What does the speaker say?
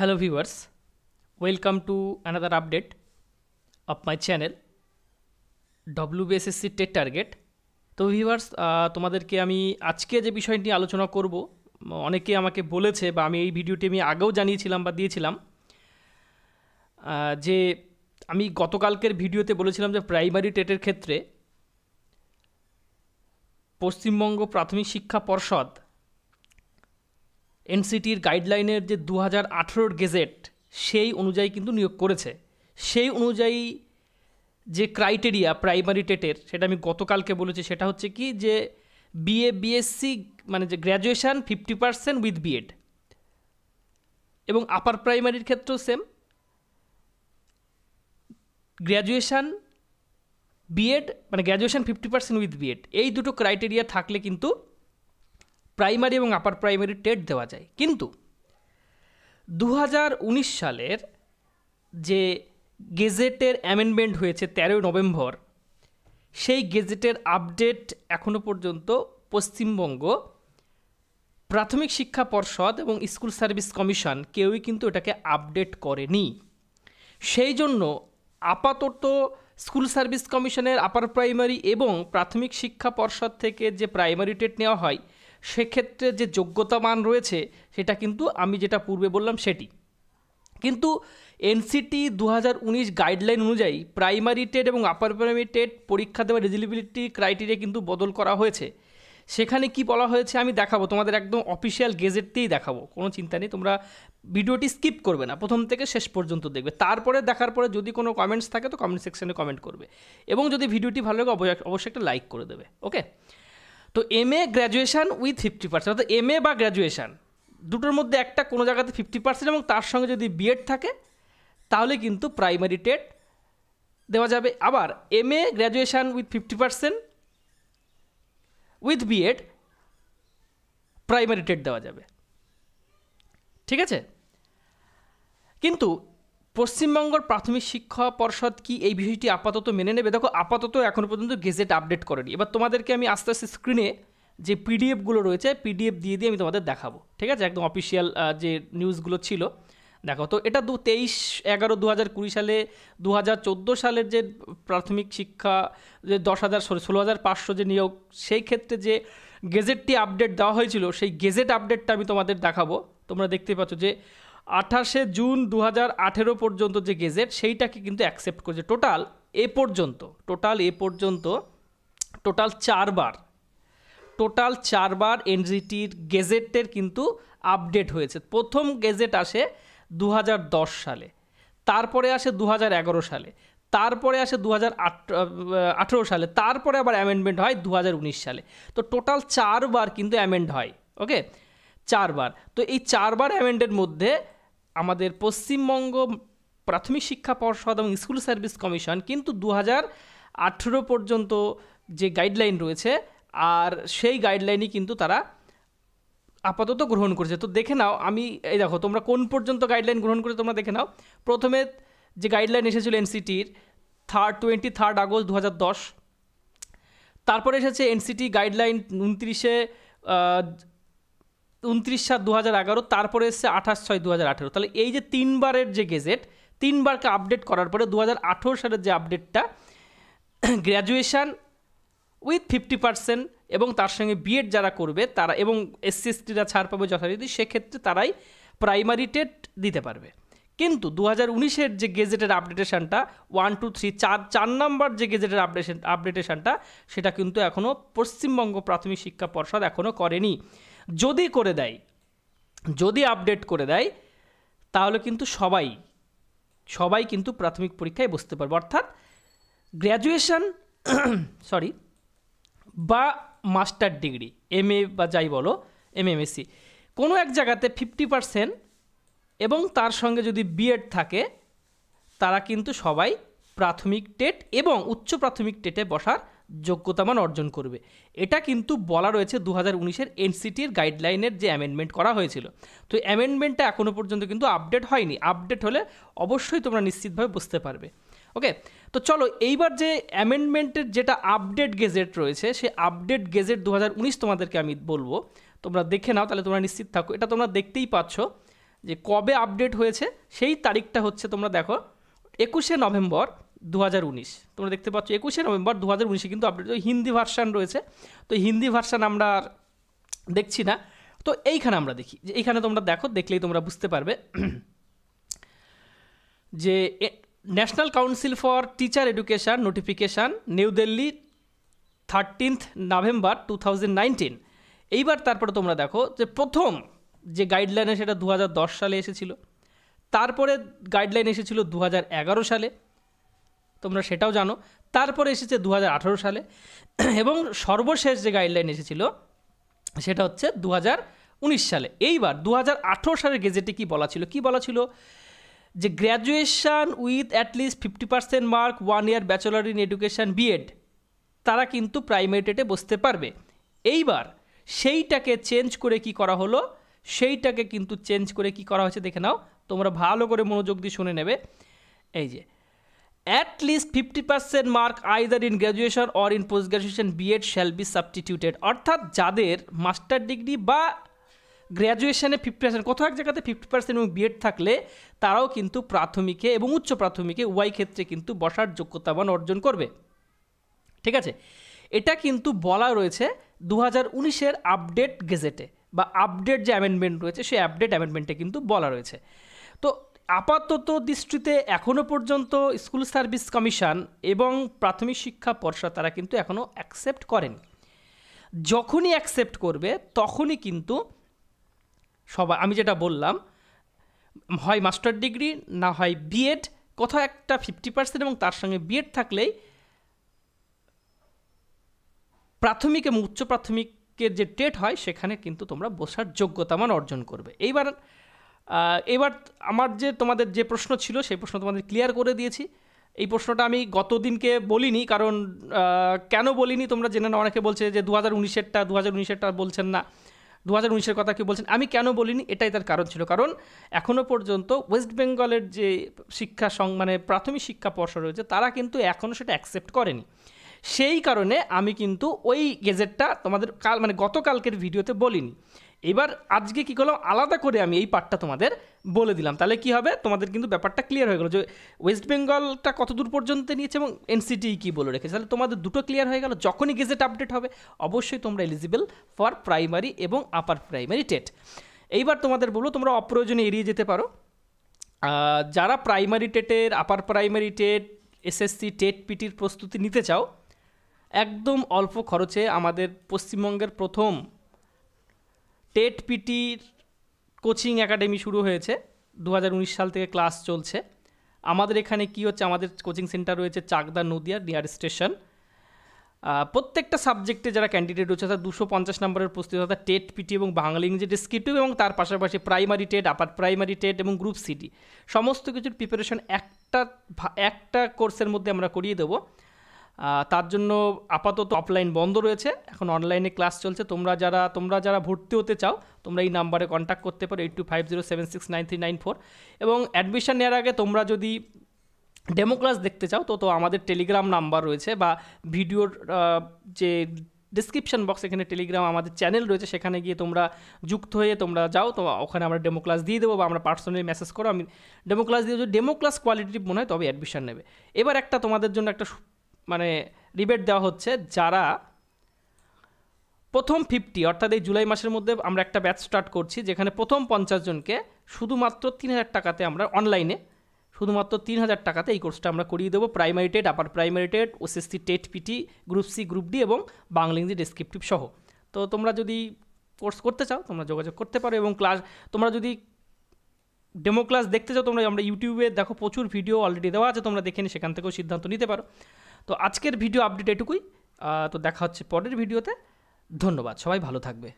hello viewers welcome to another update of my channel WBSSC TET target তো viewers তোমাদেরকে আমি আজকে যে বিষয় নিয়ে আলোচনা করব অনেকে আমাকে বলেছে বা আমি এই ভিডিওটি আমি আগেও জানিয়েছিলাম বা দিয়েছিলাম যে আমি গতকালকের ভিডিওতে বলেছিলাম যে প্রাইমারি টেটের ক্ষেত্রে পশ্চিমবঙ্গ প্রাথমিক শিক্ষা পর্ষদ এনসিটির গাইডলাইনের যে দু হাজার আঠেরোর গেজেট সেই অনুযায়ী কিন্তু নিয়োগ করেছে সেই অনুযায়ী যে ক্রাইটেরিয়া প্রাইমারি টেটের সেটা আমি গতকালকে বলেছি সেটা হচ্ছে কি যে বিএ বিএসসি মানে যে graduation fifty percent with BEd এবং আপার প্রাইমারির ক্ষেত্রেও সেম গ্র্যাজুয়েশান বিএড মানে graduation fifty percent with BEd এই দুটো ক্রাইটেরিয়া থাকলে কিন্তু প্রাইমারি এবং আপার প্রাইমারি টেট দেওয়া যায় কিন্তু দু সালের যে গেজেটের অ্যামেন্ডমেন্ট হয়েছে তেরোই নভেম্বর সেই গেজেটের আপডেট এখনও পর্যন্ত পশ্চিমবঙ্গ প্রাথমিক শিক্ষা পর্ষদ এবং স্কুল সার্ভিস কমিশন কেউই কিন্তু এটাকে আপডেট করেনি সেই জন্য আপাতত স্কুল সার্ভিস কমিশনের আপার প্রাইমারি এবং প্রাথমিক শিক্ষা পর্ষদ থেকে যে প্রাইমারি টেট নেওয়া হয় সেক্ষেত্রে যে যোগ্যতা মান রয়েছে সেটা কিন্তু আমি যেটা পূর্বে বললাম সেটি কিন্তু এনসিটি দু উনিশ গাইডলাইন অনুযায়ী প্রাইমারি টেট এবং আপার প্রাইমারি টেট পরীক্ষা দেওয়ার এলিজিবিলিটি ক্রাইটেরিয়া কিন্তু বদল করা হয়েছে সেখানে কি বলা হয়েছে আমি দেখাবো তোমাদের একদম অফিসিয়াল গেজেটতেই দেখাবো কোনো চিন্তা নেই তোমরা ভিডিওটি স্কিপ করবে না প্রথম থেকে শেষ পর্যন্ত দেখবে তারপরে দেখার পরে যদি কোনো কমেন্টস থাকে তো কমেন্ট সেকশনে কমেন্ট করবে এবং যদি ভিডিওটি ভালো লাগে অবশ্যই একটা লাইক করে দেবে ওকে তো M A graduation with fifty percent অর্থাৎ এম এ বা গ্র্যাজুয়েশান দুটোর মধ্যে একটা কোনো জায়গাতে ফিফটি পার্সেন্ট এবং তার সঙ্গে যদি বিএড থাকে তাহলে কিন্তু প্রাইমারি টেট দেওয়া যাবে আবার M A graduation with fifty percent with BEd primary TET দেওয়া যাবে ঠিক আছে কিন্তু পশ্চিমবঙ্গের প্রাথমিক শিক্ষা পর্ষদ কি এই বিষয়টি আপাতত মেনে নেবে দেখো আপাতত এখনও পর্যন্ত গেজেট আপডেট করেনি এবার তোমাদেরকে আমি আস্তে আস্তে স্ক্রিনে যে পিডিএফগুলো রয়েছে পিডিএফ দিয়ে দিয়ে আমি তোমাদের দেখাবো ঠিক আছে একদম অফিসিয়াল যে নিউজগুলো ছিল দেখো তো এটা দু তেইশ এগারো দু হাজার কুড়ি সালে দু হাজার চোদ্দো সালের যে প্রাথমিক শিক্ষা যে দশ হাজার ষোলো হাজার পাঁচশো যে নিয়োগ সেই ক্ষেত্রে যে গেজেটটি আপডেট দেওয়া হয়েছিল সেই গেজেট আপডেটটা আমি তোমাদের দেখাবো তোমরা দেখতে পাচ্ছ যে আঠাশে জুন দু হাজার পর্যন্ত যে গেজেট সেইটাকে কিন্তু অ্যাকসেপ্ট করেছে টোটাল এ পর্যন্ত টোটাল এ পর্যন্ত টোটাল চারবার টোটাল চারবার এনজিটির গেজেটের কিন্তু আপডেট হয়েছে প্রথম গেজেট আসে দু সালে তারপরে আসে দু সালে তারপরে আসে দু হাজার সালে তারপরে আবার অ্যামেন্ডমেন্ট হয় দু সালে তো টোটাল চারবার কিন্তু অ্যামেন্ড হয় ওকে চারবার তো এই চারবার অ্যামেন্ডের মধ্যে আমাদের পশ্চিমবঙ্গ প্রাথমিক শিক্ষা পর্ষদ এবং স্কুল সার্ভিস কমিশন কিন্তু দু আঠেরো পর্যন্ত যে গাইডলাইন রয়েছে আর সেই গাইডলাইনই কিন্তু তারা আপাতত গ্রহণ করেছে তো দেখে নাও আমি এই দেখো তোমরা কোন পর্যন্ত গাইডলাইন গ্রহণ করে তোমরা দেখে নাও প্রথমে যে গাইডলাইন এসেছিল এনসিটির থার্ড টোয়েন্টি থার্ড আগস্ট দু তারপরে এসেছে এনসিটি গাইডলাইন উনত্রিশে উনত্রিশ সাত দু হাজার এগারো তারপরে এসছে আঠাশ ছয় দু হাজার আঠেরো তাহলে এই যে তিনবারের যে গেজেট তিনবারকে আপডেট করার পরে দু হাজার আঠেরো সালের যে আপডেটটা গ্র্যাজুয়েশান উইথ ফিফটি পার্সেন্ট এবং তার সঙ্গে বিএড যারা করবে তারা এবং এসসি এসটিরা ছাড় পাবে যথারীতি সেক্ষেত্রে তারাই প্রাইমারি টেট দিতে পারবে কিন্তু দু হাজার উনিশের যে গেজেটের আপডেটেশনটা ওয়ান টু থ্রি চার চার নাম্বার যে গেজেটের আপডেশন আপডেটেশনটা সেটা কিন্তু এখনও পশ্চিমবঙ্গ প্রাথমিক শিক্ষা পর্ষদ এখনও করেনি যদি করে দেয় যদি আপডেট করে দেয় তাহলে কিন্তু সবাই সবাই কিন্তু প্রাথমিক পরীক্ষায় বসতে পারবে অর্থাৎ গ্র্যাজুয়েশান সরি বা মাস্টার ডিগ্রি এম এ বা যাই বলো এম এম এসি কোনো এক জায়গাতে ফিফটি পারসেন্ট এবং তার সঙ্গে যদি বিএড থাকে তারা কিন্তু সবাই প্রাথমিক টেট এবং উচ্চ প্রাথমিক টেটে বসার যোগ্যতামান অর্জন করবে এটা কিন্তু বলা রয়েছে দু হাজার উনিশের এনসিটির গাইডলাইনের যে অ্যামেন্ডমেন্ট করা হয়েছিল তো অ্যামেন্ডমেন্টটা এখনও পর্যন্ত কিন্তু আপডেট হয়নি আপডেট হলে অবশ্যই তোমরা নিশ্চিতভাবে বুঝতে পারবে ওকে তো চলো এইবার যে অ্যামেন্ডমেন্টের যেটা আপডেট গেজেট রয়েছে সে আপডেট গেজেট দু তোমাদেরকে আমি বলবো তোমরা দেখে নাও তাহলে তোমরা নিশ্চিত থাকো এটা তোমরা দেখতেই পাচ্ছ যে কবে আপডেট হয়েছে সেই তারিখটা হচ্ছে তোমরা দেখো একুশে নভেম্বর দু তোমরা দেখতে পাচ্ছ একুশে নভেম্বর দু হাজার উনিশে কিন্তু আপডেট হিন্দি ভার্সান রয়েছে তো হিন্দি ভার্সান আমরা দেখছি না তো এইখানে আমরা দেখি যে এইখানে তোমরা দেখো দেখলেই তোমরা বুঝতে পারবে যে national council for teacher education notification New Delhi thirteenth November two এইবার তারপরে তোমরা দেখো যে প্রথম যে গাইডলাইনে সেটা দু সালে এসেছিল তারপরে গাইডলাইন এসেছিল দু সালে তোমরা সেটাও জানো তারপরে এসেছে দু সালে এবং সর্বশেষ যে গাইডলাইন এসেছিল সেটা হচ্ছে দু সালে এইবার দু হাজার সালের গেজেটে কী বলা ছিল কী বলা ছিল যে graduation with at least fifty percent mark one year bachelor in education BEd তারা কিন্তু প্রাইমেটেটে বসতে পারবে এইবার সেইটাকে চেঞ্জ করে কি করা হলো সেইটাকে কিন্তু চেঞ্জ করে কি করা হয়েছে দেখে নাও তোমরা ভালো করে মনোযোগ দিয়ে শুনে নেবে এই যে at least fifty percent mark either in graduation or in post graduation BEd shall be substituted অর্থাৎ যাদের মাস্টার ডিগ্রি বা গ্র্যাজুয়েশনে ফিফটি পার্সেন্ট কোথাও এক জায়গাতে ফিফটি পার্সেন্ট এবং বিএড থাকলে তারাও কিন্তু প্রাথমিকে এবং উচ্চ প্রাথমিকে উভয় ক্ষেত্রে কিন্তু বসার যোগ্যতাবান অর্জন করবে ঠিক আছে এটা কিন্তু বলা রয়েছে দু হাজার উনিশের আপডেট গেজেটে বা আপডেট যে অ্যামেন্ডমেন্ট রয়েছে সেই আপডেট অ্যামেন্ডমেন্টে কিন্তু বলা রয়েছে তো আপাতত দৃষ্টিতে এখনও পর্যন্ত স্কুল সার্ভিস কমিশন এবং প্রাথমিক শিক্ষা পর্ষদ তারা কিন্তু এখনও অ্যাকসেপ্ট করেনি যখনই অ্যাকসেপ্ট করবে তখনই কিন্তু সবাই আমি যেটা বললাম হয় মাস্টার ডিগ্রি না হয় বিএড কোথাও একটা ফিফটি পার্সেন্ট এবং তার সঙ্গে বিএড থাকলেই প্রাথমিক এবং উচ্চ প্রাথমিকের যে টেট হয় সেখানে কিন্তু তোমরা বসার যোগ্যতা মান অর্জন করবে এইবার এবার আমার যে তোমাদের যে প্রশ্ন ছিল সেই প্রশ্ন তোমাদের ক্লিয়ার করে দিয়েছি এই প্রশ্নটা আমি গত দিনকে বলিনি কারণ কেন বলিনি তোমরা জেনে না অনেকে বলছে যে দু হাজার উনিশেরটা দু হাজার উনিশেরটা বলছেন না দু হাজার উনিশের কথা কি বলছেন আমি কেন বলিনি এটাই তার কারণ ছিল কারণ এখনও পর্যন্ত ওয়েস্ট বেঙ্গলের যে শিক্ষা সং মানে প্রাথমিক শিক্ষা পর্ষদ রয়েছে তারা কিন্তু এখনও সেটা অ্যাকসেপ্ট করেনি সেই কারণে আমি কিন্তু ওই গেজেটটা তোমাদের কাল মানে গতকালকের ভিডিওতে বলিনি এবার আজকে কী করলাম আলাদা করে আমি এই পার্টটা তোমাদের বলে দিলাম তাহলে কি হবে তোমাদের কিন্তু ব্যাপারটা ক্লিয়ার হয়ে গেলো যে ওয়েস্ট বেঙ্গলটা কতদূর পর্যন্ত নিয়েছে এবং এনসিটি কী বলে রেখেছে তাহলে তোমাদের দুটো ক্লিয়ার হয়ে গেল যখনই গেজেট আপডেট হবে অবশ্যই তোমরা এলিজিবল ফর প্রাইমারি এবং আপার প্রাইমারি টেট এইবার তোমাদের বলবো তোমরা অপ্রয়োজনে এড়িয়ে যেতে পারো যারা প্রাইমারি টেটের upper primary TET SSC TET পিটির প্রস্তুতি নিতে চাও একদম অল্প খরচে আমাদের পশ্চিমবঙ্গের প্রথম টেট পিটির কোচিং একাডেমি শুরু হয়েছে দু সাল থেকে ক্লাস চলছে আমাদের এখানে কি হচ্ছে আমাদের কোচিং সেন্টার রয়েছে চাকদা নদিয়া ডিয়ার স্টেশন প্রত্যেকটা সাবজেক্টে যারা ক্যান্ডিডেট রয়েছে তারা দুশো পঞ্চাশ নম্বরের প্রস্তুতি অর্থাৎ টেট পিটি এবং বাংলা ইংরেজি ডিসক্রিপটিভ এবং তার পাশাপাশি primary TET upper primary TET এবং গ্রুপ সিটি সমস্ত কিছুর প্রিপারেশন একটা একটা কোর্সের মধ্যে আমরা করিয়ে দেবো তার জন্য আপাতত অফলাইন বন্ধ রয়েছে এখন অনলাইনে ক্লাস চলছে তোমরা যারা তোমরা যারা ভর্তি হতে চাও তোমরা এই নাম্বারে কন্ট্যাক্ট করতে পারো eight two five zero seven six nine three nine four এবং অ্যাডমিশন নেওয়ার আগে তোমরা যদি ডেমো ক্লাস দেখতে চাও তো তো আমাদের টেলিগ্রাম নাম্বার রয়েছে বা ভিডিওর যে ডিসক্রিপশন বক্স এখানে টেলিগ্রাম আমাদের চ্যানেল রয়েছে সেখানে গিয়ে তোমরা যুক্ত হয়ে তোমরা যাও তো ওখানে আমরা ডেমো ক্লাস দিয়ে দেবো বা আমরা পার্সোনালি মেসেজ করো আমি ডেমো ক্লাস দিয়ে যদি ডেমো ক্লাস কোয়ালিটি মনে হয় তবে অ্যাডমিশন নেবে এবার একটা তোমাদের জন্য একটা মানে রিবেট দেওয়া হচ্ছে যারা প্রথম ফিফটি অর্থাৎ এই জুলাই মাসের মধ্যে আমরা একটা ব্যাচ স্টার্ট করছি যেখানে প্রথম পঞ্চাশ জনকে শুধুমাত্র তিন হাজার টাকাতে আমরা অনলাইনে শুধুমাত্র তিন হাজার টাকাতে এই কোর্সটা আমরা করিয়ে দেবো primary TET upper primary TET SSC TET PT group C group D এবং বাংলা ইংরেজি ডেসক্রিপটিভ সহ তো তোমরা যদি কোর্স করতে চাও তোমরা যোগাযোগ করতে পারো এবং ক্লাস তোমরা যদি ডেমো ক্লাস দেখতে চাও তোমরা আমরা ইউটিউবে দেখো প্রচুর ভিডিও অলরেডি দেওয়া আছে তোমরা দেখে নি সেখান থেকেও সিদ্ধান্ত নিতে পারো তো আজকের ভিডিও আপডেট এটুকুই তো দেখা হচ্ছে পরের ভিডিওতে ধন্যবাদ সবাই ভালো থাকবে